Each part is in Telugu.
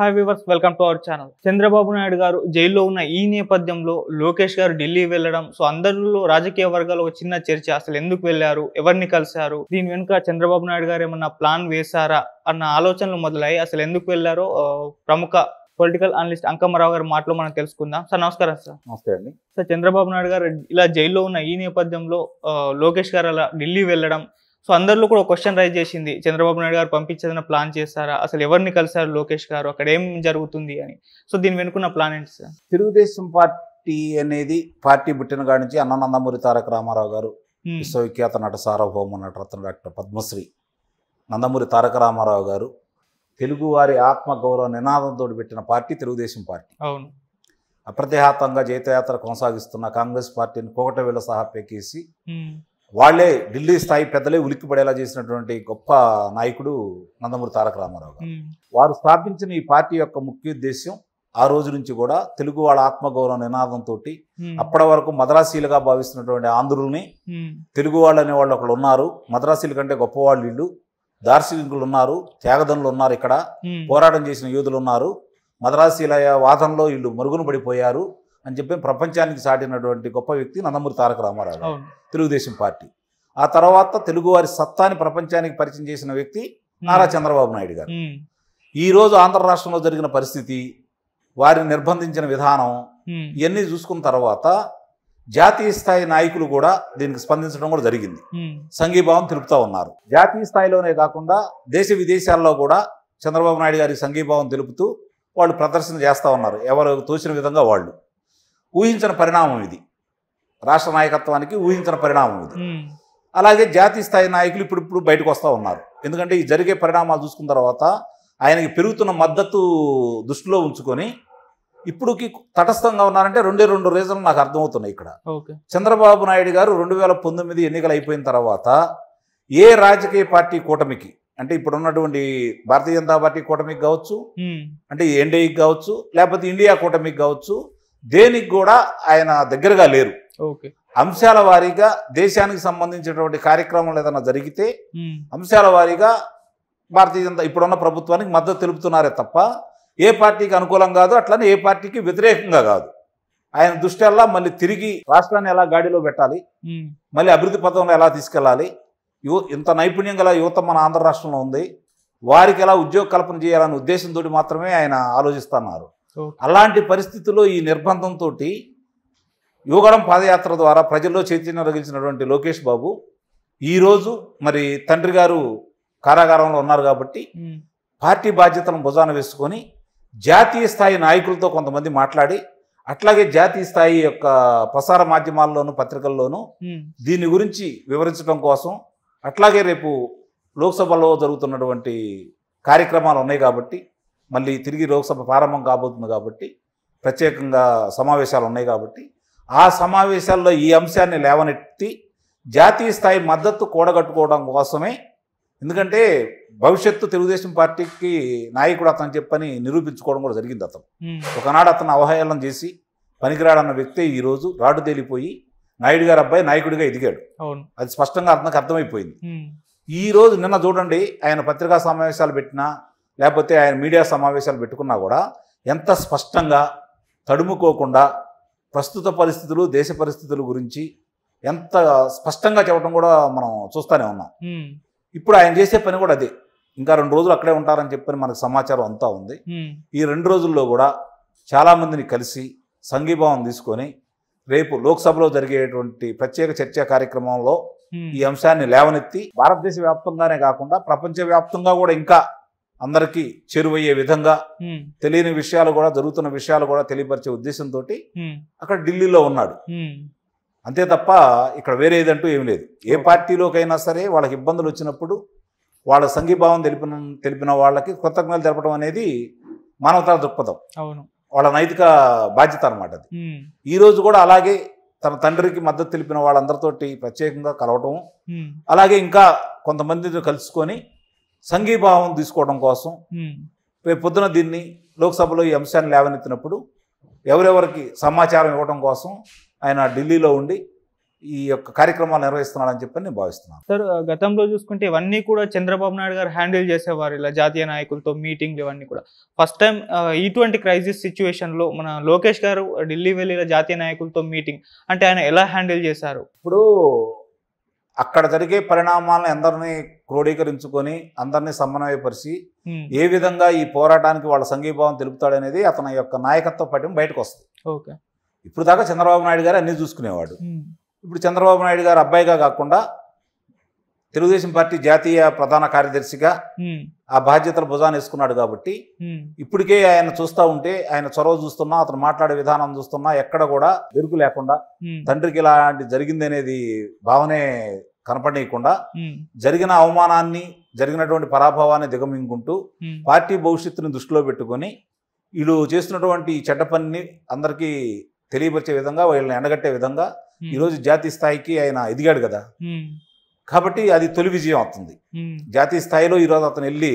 hi viewers welcome to our channel Chandrababu Naidu గారు జైల్లో ఉన్న ఈ నేపథ్యంలో లోకేష్ గారు ఢిల్లీ వెళ్ళడం సో అందరిలో రాజకీయ వర్గాలు ఒక చిన్న చర్చ అసలు ఎందుకు వెళ్ళారు ఎవరిని కలిశారు దీని వెనుక చంద్రబాబు నాయుడు గారు ఏమన్నా ప్లాన్ వేశారా అన్న ఆలోచనలు మొదలయ్యి అసలు ఎందుకు వెళ్ళారో ప్రముఖ పొలిటికల్ అనలిస్ట్ అంకమ్మరావు గారి మాటలో మనం తెలుసుకుందాం సార్ నమస్కారం సార్ నమస్తే అండి సార్ చంద్రబాబు నాయుడు గారు ఇలా జైల్లో ఉన్న ఈ నేపథ్యంలో లోకేష్ గారు అలా ఢిల్లీ వెళ్ళడం సో అందరిలో కూడా ఒక క్వశ్చన్ రైజ్ చేసింది చంద్రబాబు నాయుడు గారు పంపించేదన్న ప్లాన్ చేస్తారా అసలు ఎవరిని కలిసారు లోకేష్ గారు అక్కడ ఏం జరుగుతుంది అని సో దీని వెనుకున్న ప్లాన్ ఏంటి సార్ తెలుగుదేశం పార్టీ అనేది పార్టీ పుట్టిన కాడి నుంచి అన్ననందమూరి తారక రామారావు గారు విశ్వవిఖ్యాత నట సార్వభౌమ నటరత్న డాక్టర్ పద్మశ్రీ నందమూరి తారక రామారావు గారు తెలుగువారి ఆత్మగౌరవ నినాదంతో పెట్టిన పార్టీ తెలుగుదేశం పార్టీ అవును అప్రతిహాతంగా జైతయాత్ర కొనసాగిస్తున్న కాంగ్రెస్ పార్టీని కోకటవేల సహా పెకేసి వాళ్లే ఢిల్లీ స్థాయి పెద్దలే పడేలా చేసినటువంటి గొప్ప నాయకుడు నందమూరి తారక రామారావు గారు వారు స్థాపించిన ఈ పార్టీ యొక్క ముఖ్య ఉద్దేశ్యం ఆ రోజు నుంచి కూడా తెలుగు వాళ్ళ ఆత్మగౌరవ నినాదంతో అప్పటి వరకు మద్రాసీలుగా భావిస్తున్నటువంటి ఆంధ్రుల్ని తెలుగు వాళ్ళు అనే వాళ్ళు ఒకళ్ళు ఉన్నారు మద్రాసీల కంటే గొప్పవాళ్ళు ఇళ్ళు దార్శనికులు ఉన్నారు త్యాగదనులు ఉన్నారు ఇక్కడ పోరాటం చేసిన యోధులు ఉన్నారు మద్రాసీల వాదనలో వీళ్ళు మరుగున పడిపోయారు అని చెప్పి ప్రపంచానికి సాటినటువంటి గొప్ప వ్యక్తి నందమూరి తారక రామారావు తెలుగుదేశం పార్టీ ఆ తర్వాత తెలుగువారి సత్తాని ప్రపంచానికి పరిచయం చేసిన వ్యక్తి నారా చంద్రబాబు నాయుడు గారు ఈరోజు ఆంధ్ర రాష్ట్రంలో జరిగిన పరిస్థితి వారిని నిర్బంధించిన విధానం ఇవన్నీ చూసుకున్న తర్వాత జాతీయ స్థాయి నాయకులు కూడా దీనికి స్పందించడం కూడా జరిగింది సంఘీభావం తెలుపుతా ఉన్నారు జాతీయ స్థాయిలోనే కాకుండా దేశ విదేశాల్లో కూడా చంద్రబాబు నాయుడు గారి సంఘీభావం తెలుపుతూ వాళ్ళు ప్రదర్శన చేస్తూ ఉన్నారు ఎవరు తోచిన విధంగా వాళ్ళు ఊహించిన పరిణామం ఇది రాష్ట్ర నాయకత్వానికి ఊహించిన పరిణామం ఇది అలాగే జాతీయ స్థాయి నాయకులు ఇప్పుడు ఇప్పుడు బయటకు వస్తూ ఉన్నారు ఎందుకంటే ఈ జరిగే పరిణామాలు చూసుకున్న తర్వాత ఆయనకి పెరుగుతున్న మద్దతు దృష్టిలో ఉంచుకొని ఇప్పుడుకి తటస్థంగా ఉన్నారంటే రెండే రెండు రీజన్లు నాకు అర్థమవుతున్నాయి ఇక్కడ చంద్రబాబు నాయుడు గారు రెండు వేల పంతొమ్మిది ఎన్నికలు అయిపోయిన తర్వాత ఏ రాజకీయ పార్టీ కూటమికి అంటే ఇప్పుడు ఉన్నటువంటి భారతీయ జనతా పార్టీ కూటమికి కావచ్చు అంటే ఎన్డీఏకి కావచ్చు లేకపోతే ఇండియా కూటమికి కావచ్చు దేనికి కూడా ఆయన దగ్గరగా లేరు అంశాల వారీగా దేశానికి సంబంధించినటువంటి కార్యక్రమాలు ఏదైనా జరిగితే అంశాల వారీగా భారతీయ జనతా ఇప్పుడున్న ప్రభుత్వానికి మద్దతు తెలుపుతున్నారే తప్ప ఏ పార్టీకి అనుకూలం కాదు అట్లనే ఏ పార్టీకి వ్యతిరేకంగా కాదు ఆయన దృష్ట్యల్లా మళ్ళీ తిరిగి రాష్ట్రాన్ని ఎలా గాడిలో పెట్టాలి మళ్ళీ అభివృద్ధి పథంలో ఎలా తీసుకెళ్ళాలి యువ ఇంత నైపుణ్యం గల యువత మన ఆంధ్ర రాష్ట్రంలో ఉంది వారికి ఎలా ఉద్యోగ కల్పన చేయాలనే ఉద్దేశంతో మాత్రమే ఆయన ఆలోచిస్తున్నారు అలాంటి పరిస్థితుల్లో ఈ నిర్బంధంతో యువగడం పాదయాత్ర ద్వారా ప్రజల్లో చైతన్యం కలిగించినటువంటి లోకేష్ బాబు ఈరోజు మరి తండ్రి గారు కారాగారంలో ఉన్నారు కాబట్టి పార్టీ బాధ్యతలను భుజాన వేసుకొని జాతీయ స్థాయి నాయకులతో కొంతమంది మాట్లాడి అట్లాగే జాతీయ స్థాయి యొక్క ప్రసార మాధ్యమాల్లోనూ పత్రికల్లోనూ దీని గురించి వివరించడం కోసం అట్లాగే రేపు లోక్సభలో జరుగుతున్నటువంటి కార్యక్రమాలు ఉన్నాయి కాబట్టి మళ్ళీ తిరిగి లోక్సభ ప్రారంభం కాబోతుంది కాబట్టి ప్రత్యేకంగా సమావేశాలు ఉన్నాయి కాబట్టి ఆ సమావేశాల్లో ఈ అంశాన్ని లేవనెత్తి జాతీయ స్థాయి మద్దతు కూడగట్టుకోవడం కోసమే ఎందుకంటే భవిష్యత్తు తెలుగుదేశం పార్టీకి నాయకుడు అతను చెప్పని నిరూపించుకోవడం కూడా జరిగింది అతను ఒకనాడు అతను అవహేళన చేసి పనికిరాడన్న వ్యక్తే ఈరోజు రాడు తేలిపోయి నాయుడు గారు అబ్బాయి నాయకుడిగా ఎదిగాడు అది స్పష్టంగా అతనికి అర్థమైపోయింది ఈ రోజు నిన్న చూడండి ఆయన పత్రికా సమావేశాలు పెట్టినా లేకపోతే ఆయన మీడియా సమావేశాలు పెట్టుకున్నా కూడా ఎంత స్పష్టంగా తడుముకోకుండా ప్రస్తుత పరిస్థితులు దేశ పరిస్థితుల గురించి ఎంత స్పష్టంగా చెప్పడం కూడా మనం చూస్తూనే ఉన్నాం ఇప్పుడు ఆయన చేసే పని కూడా అదే ఇంకా రెండు రోజులు అక్కడే ఉంటారని చెప్పని మనకు సమాచారం అంతా ఉంది ఈ రెండు రోజుల్లో కూడా చాలామందిని కలిసి సంఘీభావం తీసుకొని రేపు లోక్సభలో జరిగేటువంటి ప్రత్యేక చర్చా కార్యక్రమంలో ఈ అంశాన్ని లేవనెత్తి భారతదేశ వ్యాప్తంగానే కాకుండా ప్రపంచవ్యాప్తంగా కూడా ఇంకా అందరికీ చేరువయ్యే విధంగా తెలియని విషయాలు కూడా జరుగుతున్న విషయాలు కూడా తెలియపరిచే ఉద్దేశంతో అక్కడ ఢిల్లీలో ఉన్నాడు అంతే తప్ప ఇక్కడ వేరే ఏదంటూ ఏమి లేదు ఏ పార్టీలోకైనా సరే వాళ్ళకి ఇబ్బందులు వచ్చినప్పుడు వాళ్ళ సంఘీభావం తెలిపిన తెలిపిన వాళ్ళకి కృతజ్ఞతలు తెలపడం అనేది మానవత దృక్పథం అవును వాళ్ళ నైతిక బాధ్యత అనమాట అది ఈరోజు కూడా అలాగే తన తండ్రికి మద్దతు తెలిపిన వాళ్ళందరితోటి ప్రత్యేకంగా కలవటం అలాగే ఇంకా కొంతమందితో కలుసుకొని సంఘీభావం తీసుకోవడం కోసం రేపు పొద్దున దీన్ని లోక్సభలో ఈ అంశాన్ని లేవనెత్తినప్పుడు ఎవరెవరికి సమాచారం ఇవ్వడం కోసం ఆయన ఢిల్లీలో ఉండి ఈ యొక్క కార్యక్రమాలు నిర్వహిస్తున్నాడని చెప్పి నేను భావిస్తున్నాను సార్ గతంలో చూసుకుంటే ఇవన్నీ కూడా చంద్రబాబు నాయుడు గారు హ్యాండిల్ చేసేవారు ఇలా జాతీయ నాయకులతో మీటింగ్లు ఇవన్నీ కూడా ఫస్ట్ టైం ఇటువంటి క్రైసిస్ సిచ్యువేషన్లో మన లోకేష్ గారు ఢిల్లీ వెళ్ళి ఇలా జాతీయ నాయకులతో మీటింగ్ అంటే ఆయన ఎలా హ్యాండిల్ చేశారు ఇప్పుడు అక్కడ జరిగే పరిణామాలను అందరినీ క్రోడీకరించుకొని అందరినీ సమన్వయపరిచి ఏ విధంగా ఈ పోరాటానికి వాళ్ళ సంఘీభావం తెలుపుతాడనేది అతని యొక్క నాయకత్వ పట్యం బయటకు వస్తుంది ఓకే ఇప్పుడు దాకా చంద్రబాబు నాయుడు గారు అన్ని చూసుకునేవాడు ఇప్పుడు చంద్రబాబు నాయుడు గారు అబ్బాయిగా కాకుండా తెలుగుదేశం పార్టీ జాతీయ ప్రధాన కార్యదర్శిగా ఆ బాధ్యతలు భుజాన్ని వేసుకున్నాడు కాబట్టి ఇప్పటికే ఆయన చూస్తూ ఉంటే ఆయన చొరవ చూస్తున్నా అతను మాట్లాడే విధానం చూస్తున్నా ఎక్కడ కూడా వెరుకు లేకుండా తండ్రికి ఇలాంటి జరిగింది అనేది భావనే కనపడేయకుండా జరిగిన అవమానాన్ని జరిగినటువంటి పరాభవాన్ని దిగమింగుకుంటూ పార్టీ భవిష్యత్తుని దృష్టిలో పెట్టుకొని వీళ్ళు చేస్తున్నటువంటి చెడ్డ పనిని అందరికీ తెలియపరిచే విధంగా వీళ్ళని ఎండగట్టే విధంగా ఈరోజు జాతీయ స్థాయికి ఆయన ఎదిగాడు కదా కాబట్టి అది తొలి విజయం అవుతుంది జాతీయ స్థాయిలో ఈరోజు అతను వెళ్ళి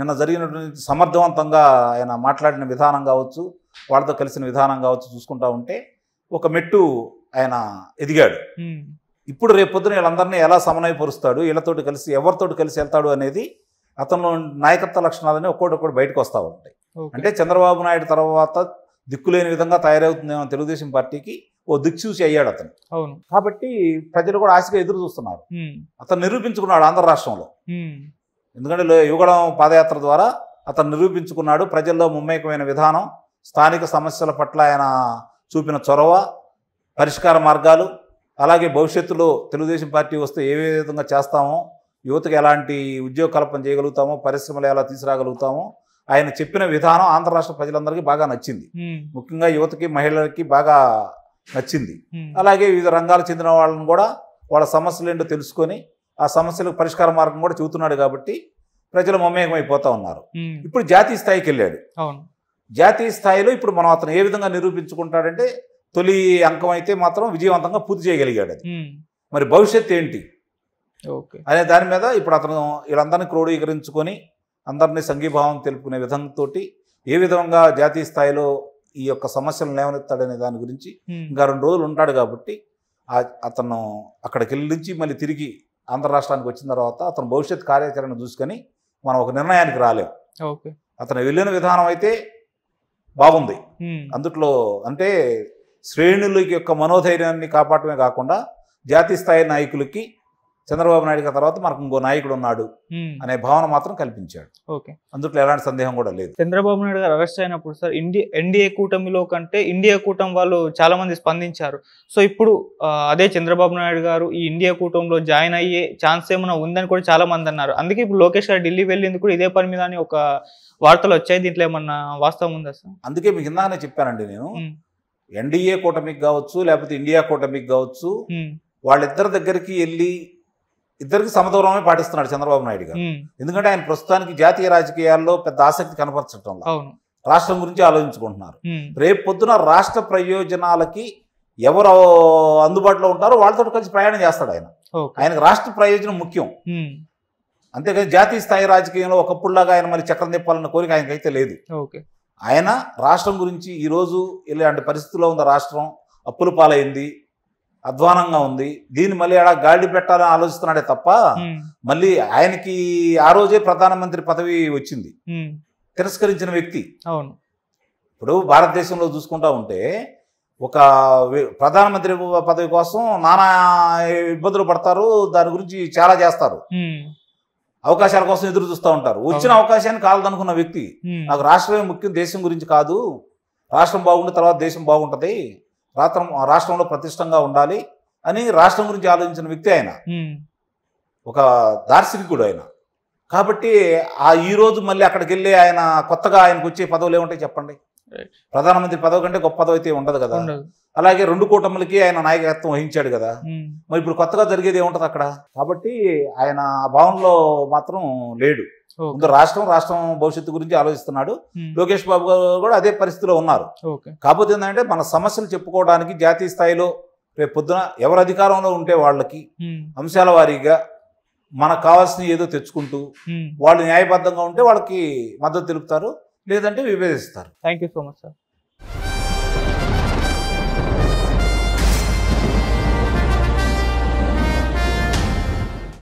నిన్న జరిగినటువంటి సమర్థవంతంగా ఆయన మాట్లాడిన విధానం కావచ్చు వాళ్ళతో కలిసిన విధానం కావచ్చు చూసుకుంటా ఉంటే ఒక మెట్టు ఆయన ఎదిగాడు ఇప్పుడు రేపొద్దున వీళ్ళందరినీ ఎలా సమన్వయపరుస్తాడు వీళ్ళతోటి కలిసి ఎవరితోటి కలిసి వెళ్తాడు అనేది అతను నాయకత్వ లక్షణాలని ఒక్కటి బయటకు వస్తూ ఉంటాయి అంటే చంద్రబాబు నాయుడు తర్వాత దిక్కులేని విధంగా తయారవుతుందేమో తెలుగుదేశం పార్టీకి ఓ దిక్సూచి అయ్యాడు అతను అవును కాబట్టి ప్రజలు కూడా ఆశగా ఎదురు చూస్తున్నారు అతను నిరూపించుకున్నాడు ఆంధ్ర రాష్ట్రంలో ఎందుకంటే యుగడం పాదయాత్ర ద్వారా అతను నిరూపించుకున్నాడు ప్రజల్లో ముమ్మేకమైన విధానం స్థానిక సమస్యల పట్ల ఆయన చూపిన చొరవ పరిష్కార మార్గాలు అలాగే భవిష్యత్తులో తెలుగుదేశం పార్టీ వస్తే ఏ విధంగా చేస్తామో యువతకు ఎలాంటి ఉద్యోగ కల్పన చేయగలుగుతామో పరిశ్రమలు ఎలా తీసుకురాగలుగుతామో ఆయన చెప్పిన విధానం ఆంధ్ర రాష్ట్ర ప్రజలందరికీ బాగా నచ్చింది ముఖ్యంగా యువతకి మహిళలకి బాగా నచ్చింది అలాగే వివిధ రంగాలు చెందిన వాళ్ళని కూడా వాళ్ళ సమస్యలు ఏంటో తెలుసుకొని ఆ సమస్యలకు పరిష్కార మార్గం కూడా చూస్తున్నాడు కాబట్టి ప్రజలు మమేకమైపోతా ఉన్నారు ఇప్పుడు జాతీయ స్థాయికి వెళ్ళాడు జాతీయ స్థాయిలో ఇప్పుడు మనం అతను ఏ విధంగా నిరూపించుకుంటాడంటే తొలి అంకం అయితే మాత్రం విజయవంతంగా పూర్తి చేయగలిగాడు అది మరి భవిష్యత్ ఏంటి అనే దాని మీద ఇప్పుడు అతను వీళ్ళందరినీ క్రోడీకరించుకొని అందరినీ సంఘీభావం తెలుపుకునే విధంతో ఏ విధంగా జాతీయ స్థాయిలో ఈ యొక్క సమస్యలను లేవనెత్తాడనే దాని గురించి ఇంకా రెండు రోజులు ఉంటాడు కాబట్టి అతను అక్కడికి వెళ్ళి మళ్ళీ తిరిగి ఆంధ్ర రాష్ట్రానికి వచ్చిన తర్వాత అతను భవిష్యత్ కార్యాచరణ చూసుకొని మనం ఒక నిర్ణయానికి రాలేం ఓకే అతను వెళ్ళిన విధానం అయితే బాగుంది అందుట్లో అంటే శ్రేణులకి యొక్క మనోధైర్యాన్ని కాపాడమే కాకుండా జాతీయ స్థాయి నాయకులకి చంద్రబాబు నాయుడు తర్వాత మనకు ఇంకో నాయకుడు ఉన్నాడు అనే భావన మాత్రం కల్పించాడు ఓకే అందుట్లో ఎలాంటి సందేహం కూడా లేదు చంద్రబాబు నాయుడు గారు అరెస్ట్ అయినప్పుడు సార్ ఇండియా ఎన్డీఏ కూటమిలో కంటే ఇండియా కూటమి వాళ్ళు చాలా మంది స్పందించారు సో ఇప్పుడు అదే చంద్రబాబు నాయుడు గారు ఈ ఇండియా కూటమిలో జాయిన్ అయ్యే ఛాన్స్ ఏమైనా ఉందని కూడా చాలా మంది అన్నారు అందుకే ఇప్పుడు లోకేష్ గారు ఢిల్లీ వెళ్ళింది కూడా ఇదే పని మీద అని ఒక వార్తలు వచ్చాయి దీంట్లో ఏమన్నా వాస్తవం ఉందా సార్ అందుకే మీకు ఇందాకనే చెప్పానండి నేను ఎన్డీఏ కూటమికి కావచ్చు లేకపోతే ఇండియా కూటమికి కావచ్చు వాళ్ళిద్దరి దగ్గరికి వెళ్ళి ఇద్దరికి సమదూరమే పాటిస్తున్నాడు చంద్రబాబు నాయుడు గారు ఎందుకంటే ఆయన ప్రస్తుతానికి జాతీయ రాజకీయాల్లో పెద్ద ఆసక్తి కనపరచడంలో రాష్ట్రం గురించి ఆలోచించుకుంటున్నారు రేపు పొద్దున రాష్ట్ర ప్రయోజనాలకి ఎవరు అందుబాటులో ఉంటారో వాళ్ళతో కలిసి ప్రయాణం చేస్తాడు ఆయన ఆయనకు రాష్ట్ర ప్రయోజనం ముఖ్యం అంతేకాని జాతీయ స్థాయి రాజకీయంలో ఒకప్పుడులాగా ఆయన మళ్ళీ చక్రం తిప్పాలన్న కోరిక ఆయనకైతే లేదు ఆయన రాష్ట్రం గురించి ఈరోజు ఇలాంటి పరిస్థితుల్లో ఉన్న రాష్ట్రం అప్పుల పాలైంది అధ్వానంగా ఉంది దీన్ని మళ్ళీ ఆడ గాడి పెట్టాలని ఆలోచిస్తున్నాడే తప్ప మళ్ళీ ఆయనకి ఆ రోజే ప్రధానమంత్రి పదవి వచ్చింది తిరస్కరించిన వ్యక్తి అవును ఇప్పుడు భారతదేశంలో చూసుకుంటా ఉంటే ఒక ప్రధానమంత్రి పదవి కోసం నానా ఇబ్బందులు పడతారు దాని గురించి చాలా చేస్తారు అవకాశాల కోసం ఎదురు చూస్తూ ఉంటారు వచ్చిన అవకాశాన్ని కాలదనుకున్న వ్యక్తి నాకు రాష్ట్రమే ముఖ్యం దేశం గురించి కాదు రాష్ట్రం బాగుంటే తర్వాత దేశం బాగుంటుంది రాత్రం రాష్ట్రంలో ప్రతిష్టంగా ఉండాలి అని రాష్ట్రం గురించి ఆలోచించిన వ్యక్తి ఆయన ఒక దార్శనికుడు ఆయన కాబట్టి ఆ ఈరోజు మళ్ళీ అక్కడికి వెళ్ళి ఆయన కొత్తగా ఆయనకు వచ్చే పదవులు ఏమంటాయి చెప్పండి ప్రధానమంత్రి పదవి కంటే గొప్ప పదవి అయితే ఉండదు కదా అలాగే రెండు కూటములకి ఆయన నాయకత్వం వహించాడు కదా మరి ఇప్పుడు కొత్తగా జరిగేది ఏముంటుంది అక్కడ కాబట్టి ఆయన ఆ భావనలో మాత్రం లేడు ముందు రాష్ట్రం రాష్ట్రం భవిష్యత్తు గురించి ఆలోచిస్తున్నాడు లోకేష్ బాబు గారు కూడా అదే పరిస్థితిలో ఉన్నారు కాకపోతే ఏంటంటే మన సమస్యలు చెప్పుకోవడానికి జాతీయ స్థాయిలో రేపు పొద్దున ఎవరు అధికారంలో ఉంటే వాళ్ళకి అంశాల వారీగా మనకు కావాల్సిన ఏదో తెచ్చుకుంటూ వాళ్ళు న్యాయబద్ధంగా ఉంటే వాళ్ళకి మద్దతు తెలుపుతారు లేదంటే విభేదిస్తారు థ్యాంక్ సో మచ్ సార్